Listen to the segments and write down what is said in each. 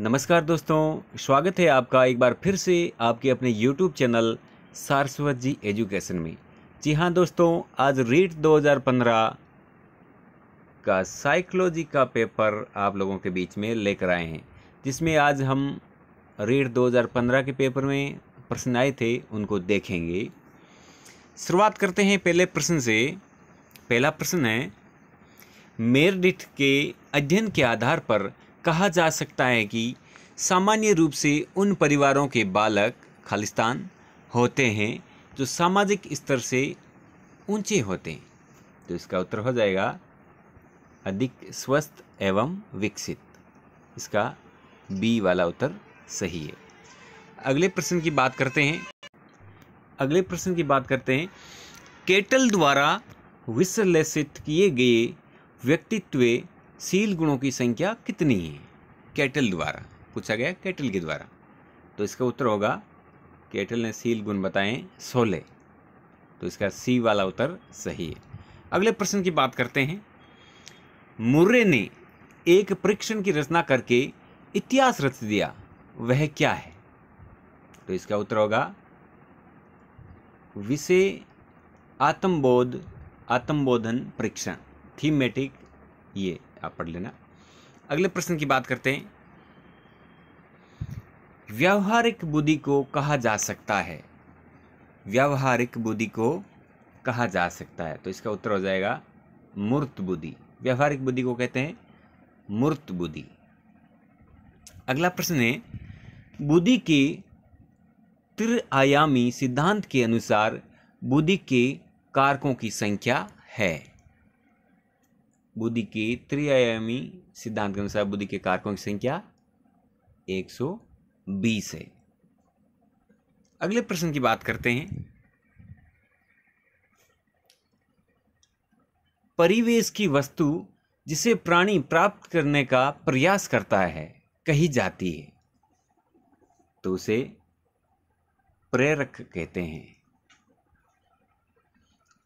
नमस्कार दोस्तों स्वागत है आपका एक बार फिर से आपके अपने YouTube channel Saraswat ji education में जी हाँ दोस्तों आज रीट 2015 का साइकोलॉजी का पेपर आप लोगों के बीच में लेकर आए हैं जिसमें आज हम रीट 2015 के पेपर में प्रश्न आए थे उनको देखेंगे शुरुआत करते हैं पहले प्रश्न से पहला प्रश्न है मेरडिट के अध्ययन के आधार पर कहा जा सकता है कि सामान्य रूप से उन परिवारों के बालक खालिस्तान होते हैं जो सामाजिक स्तर से ऊंचे होते हैं तो इसका उत्तर हो जाएगा अधिक स्वस्थ एवं विकसित इसका बी वाला उत्तर सही है अगले प्रश्न की बात करते हैं अगले प्रश्न की बात करते हैं केटल द्वारा विश्लेषित किए गए व्यक्तित्व सील गुणों की संख्या कितनी है कैटल द्वारा पूछा गया कैटल के द्वारा तो इसका उत्तर होगा कैटल ने सील गुण बताएं सोलह तो इसका सी वाला उत्तर सही है अगले प्रश्न की बात करते हैं मुर्रे ने एक परीक्षण की रचना करके इतिहास रच दिया वह क्या है तो इसका उत्तर होगा विषय आत्मबोध आत्मबोधन परीक्षण थीमेटिक ये आप पढ़ लेना अगले प्रश्न की बात करते हैं व्यावहारिक बुद्धि को कहा जा सकता है व्यावहारिक बुद्धि को कहा जा सकता है तो इसका उत्तर हो जाएगा मूर्त बुद्धि व्यावहारिक बुद्धि को कहते हैं मूर्त बुद्धि अगला प्रश्न है बुद्धि के त्रिआयामी सिद्धांत के अनुसार बुद्धि के कारकों की संख्या है बुद्धि के त्रिआयामी सिद्धांत के अनुसार बुद्धि के कारकों की संख्या 120 है अगले प्रश्न की बात करते हैं परिवेश की वस्तु जिसे प्राणी प्राप्त करने का प्रयास करता है कही जाती है तो उसे प्रेरक कहते हैं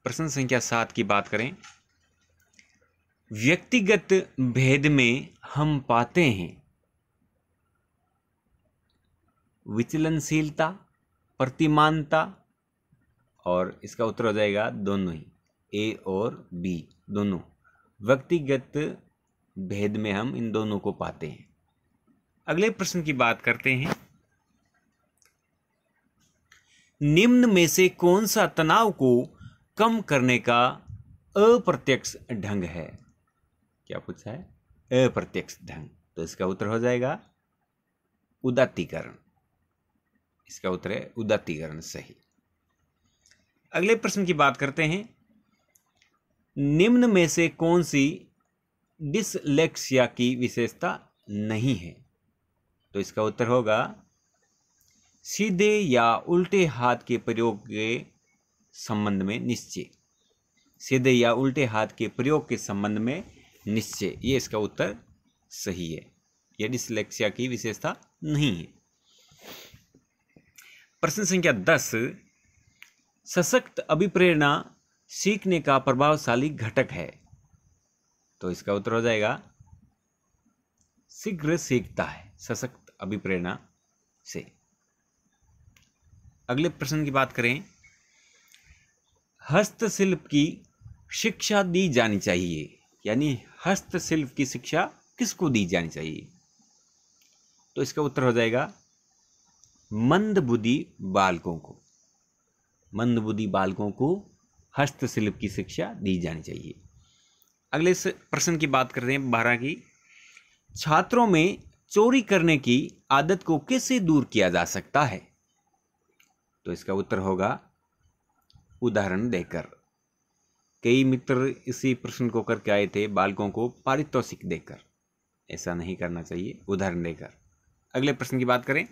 प्रश्न संख्या सात की बात करें व्यक्तिगत भेद में हम पाते हैं विचलनशीलता प्रतिमानता और इसका उत्तर हो जाएगा दोनों ही ए और बी दोनों व्यक्तिगत भेद में हम इन दोनों को पाते हैं अगले प्रश्न की बात करते हैं निम्न में से कौन सा तनाव को कम करने का अप्रत्यक्ष ढंग है क्या पूछा है अप्रत्यक्ष धन तो इसका उत्तर हो जाएगा उदत्तीकरण इसका उत्तर है उदात्तीकरण सही अगले प्रश्न की बात करते हैं निम्न में से कौन सी डिसलेक्सिया की विशेषता नहीं है तो इसका उत्तर होगा सीधे या उल्टे हाथ के प्रयोग के संबंध में निश्चय सीधे या उल्टे हाथ के प्रयोग के संबंध में निश्चय ये इसका उत्तर सही है यह डिसलेक्सिया की विशेषता नहीं है प्रश्न संख्या दस सशक्त अभिप्रेरणा सीखने का प्रभावशाली घटक है तो इसका उत्तर हो जाएगा शीघ्र सीखता है सशक्त अभिप्रेरणा से अगले प्रश्न की बात करें हस्तशिल्प की शिक्षा दी जानी चाहिए यानी हस्तशिल्प की शिक्षा किसको दी जानी चाहिए तो इसका उत्तर हो जाएगा मंदबुद्धि बालकों को मंदबुद्धि बालकों को हस्तशिल्प की शिक्षा दी जानी चाहिए अगले प्रश्न की बात करते हैं बारह की छात्रों में चोरी करने की आदत को कैसे दूर किया जा सकता है तो इसका उत्तर होगा उदाहरण देकर कई मित्र इसी प्रश्न को करके आए थे बालकों को पारितोषिक देकर ऐसा नहीं करना चाहिए उदाहरण देकर अगले प्रश्न की बात करें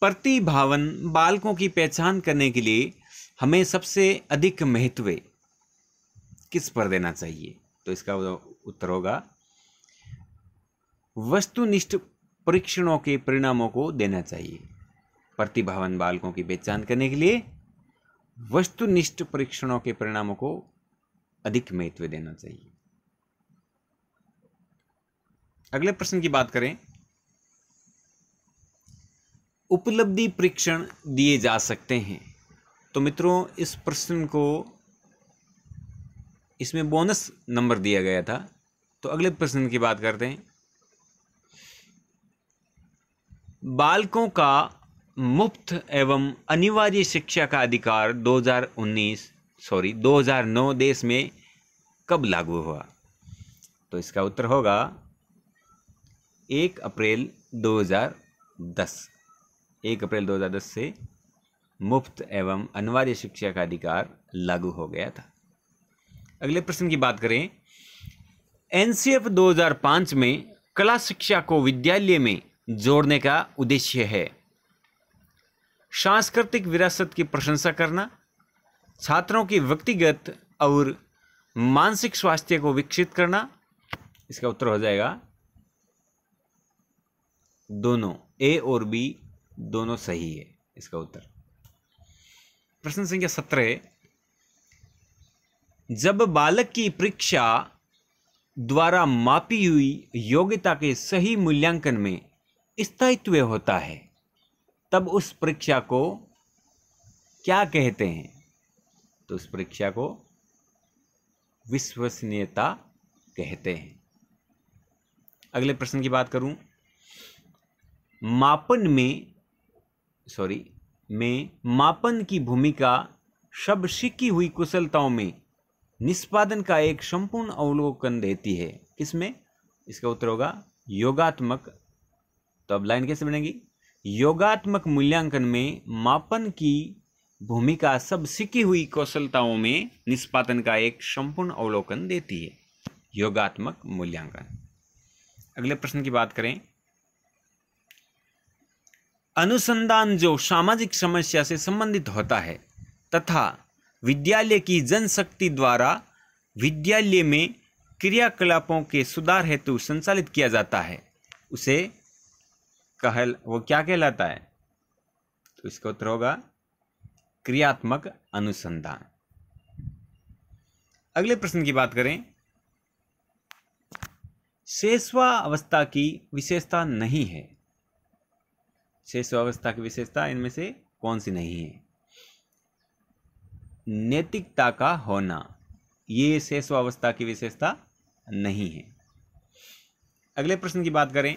प्रतिभावन बालकों की पहचान करने के लिए हमें सबसे अधिक महत्व किस पर देना चाहिए तो इसका उत्तर होगा वस्तुनिष्ठ परीक्षणों के परिणामों को देना चाहिए प्रतिभावन बालकों की पहचान करने के लिए वस्तुनिष्ठ परीक्षणों के परिणामों को अधिक महत्व देना चाहिए अगले प्रश्न की बात करें उपलब्धि परीक्षण दिए जा सकते हैं तो मित्रों इस प्रश्न को इसमें बोनस नंबर दिया गया था तो अगले प्रश्न की बात करते हैं बालकों का मुफ्त एवं अनिवार्य शिक्षा का अधिकार 2019 सॉरी 2009 देश में कब लागू हुआ तो इसका उत्तर होगा एक अप्रैल 2010 एक अप्रैल 2010 से मुफ्त एवं अनिवार्य शिक्षा का अधिकार लागू हो गया था अगले प्रश्न की बात करें एनसीएफ 2005 में कला शिक्षा को विद्यालय में जोड़ने का उद्देश्य है सांस्कृतिक विरासत की प्रशंसा करना छात्रों की व्यक्तिगत और मानसिक स्वास्थ्य को विकसित करना इसका उत्तर हो जाएगा दोनों ए और बी दोनों सही है इसका उत्तर प्रश्न संख्या सत्रह जब बालक की परीक्षा द्वारा मापी हुई योग्यता के सही मूल्यांकन में स्थायित्व होता है तब उस परीक्षा को क्या कहते हैं तो उस परीक्षा को विश्वसनीयता कहते हैं अगले प्रश्न की बात करूं मापन में सॉरी में मापन की भूमिका शब्द सीखी हुई कुशलताओं में निष्पादन का एक संपूर्ण अवलोकन देती है किसमें इसका उत्तर होगा योगात्मक तो अब लाइन कैसे बनेगी योगात्मक मूल्यांकन में मापन की भूमिका सब सीखी हुई कौशलताओं में निष्पादन का एक संपूर्ण अवलोकन देती है योगात्मक मूल्यांकन अगले प्रश्न की बात करें अनुसंधान जो सामाजिक समस्या से संबंधित होता है तथा विद्यालय की जनशक्ति द्वारा विद्यालय में क्रियाकलापों के सुधार हेतु संचालित किया जाता है उसे कहल वो क्या कहलाता है तो इसका उत्तर होगा क्रियात्मक अनुसंधान अगले प्रश्न की बात करें शेषवा अवस्था की विशेषता नहीं है शेषवा अवस्था की विशेषता इनमें से कौन सी नहीं है नैतिकता का होना ये शेषवा अवस्था की विशेषता नहीं है अगले प्रश्न की बात करें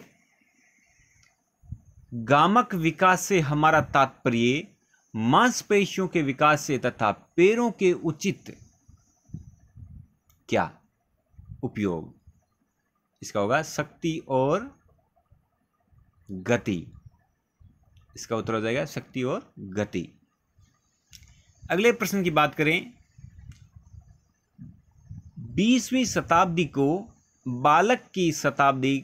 गामक विकास से हमारा तात्पर्य मांसपेशियों के विकास से तथा पैरों के उचित क्या उपयोग इसका होगा शक्ति और गति इसका उत्तर हो जाएगा शक्ति और गति अगले प्रश्न की बात करें बीसवीं शताब्दी को बालक की शताब्दी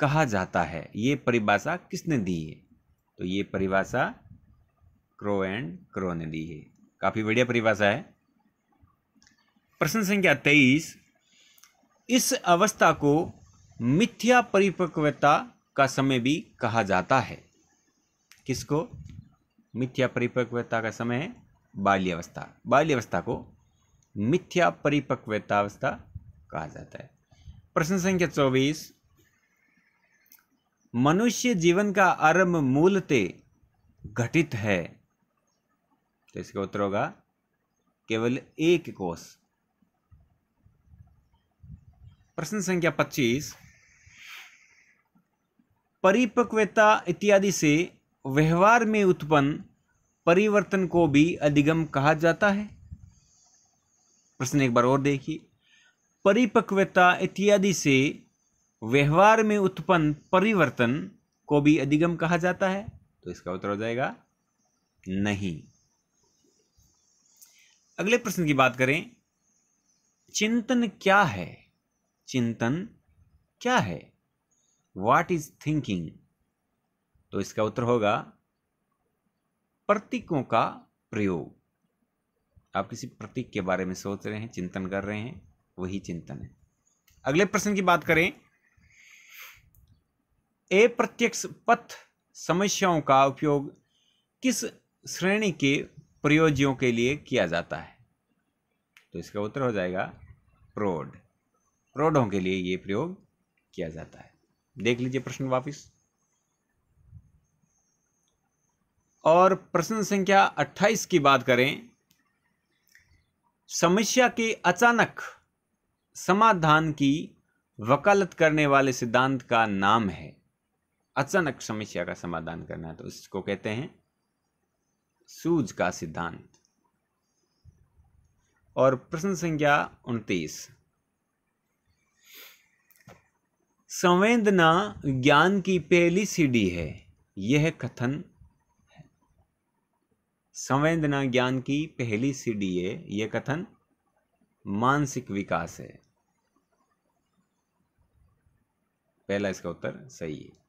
कहा जाता है ये परिभाषा किसने दी है तो ये परिभाषा क्रो एंड क्रो ने दी है काफ़ी बढ़िया परिभाषा है प्रश्न संख्या तेईस इस अवस्था को मिथ्या परिपक्वता का समय भी कहा जाता है किसको मिथ्या परिपक्वता का समय है बाल्यावस्था बाल्यावस्था को मिथ्या परिपक्वता अवस्था कहा जाता है प्रश्न संख्या चौबीस मनुष्य जीवन का आरंभ मूलते घटित है तो इसका उत्तर होगा केवल एक कोष प्रश्न संख्या पच्चीस परिपक्वता इत्यादि से व्यवहार में उत्पन्न परिवर्तन को भी अधिगम कहा जाता है प्रश्न एक बार और देखिए परिपक्वता इत्यादि से व्यवहार में उत्पन्न परिवर्तन को भी अधिगम कहा जाता है तो इसका उत्तर हो जाएगा नहीं अगले प्रश्न की बात करें चिंतन क्या है चिंतन क्या है वाट इज थिंकिंग तो इसका उत्तर होगा प्रतीकों का प्रयोग आप किसी प्रतीक के बारे में सोच रहे हैं चिंतन कर रहे हैं वही चिंतन है अगले प्रश्न की बात करें अप्रत्यक्ष पथ समस्याओं का उपयोग किस श्रेणी के प्रयोजियों के लिए किया जाता है तो इसका उत्तर हो जाएगा प्रोड प्रोडों के लिए ये प्रयोग किया जाता है देख लीजिए प्रश्न वापस और प्रश्न संख्या 28 की बात करें समस्या के अचानक समाधान की वकालत करने वाले सिद्धांत का नाम है अचानक समस्या का समाधान करना है तो इसको कहते हैं सूझ का सिद्धांत और प्रश्न संख्या उनतीस संवेदना ज्ञान की पहली सीढ़ी है यह कथन संवेदना ज्ञान की पहली सीढ़ी है यह कथन मानसिक विकास है पहला इसका उत्तर सही है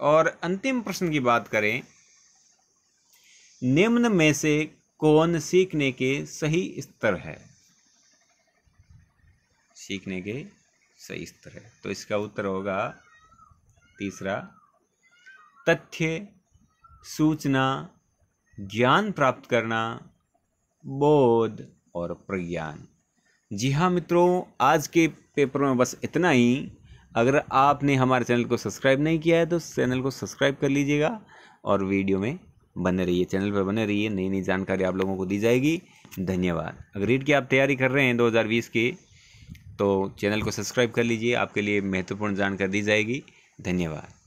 और अंतिम प्रश्न की बात करें निम्न में से कौन सीखने के सही स्तर है सीखने के सही स्तर है तो इसका उत्तर होगा तीसरा तथ्य सूचना ज्ञान प्राप्त करना बोध और प्रज्ञान जी हाँ मित्रों आज के पेपर में बस इतना ही अगर आपने हमारे चैनल को सब्सक्राइब नहीं किया है तो चैनल को सब्सक्राइब कर लीजिएगा और वीडियो में बने रहिए चैनल पर बने रहिए नई नई जानकारी आप लोगों को दी जाएगी धन्यवाद अगर रीड की आप तैयारी कर रहे हैं 2020 की तो चैनल को सब्सक्राइब कर लीजिए आपके लिए महत्वपूर्ण जानकारी दी जाएगी धन्यवाद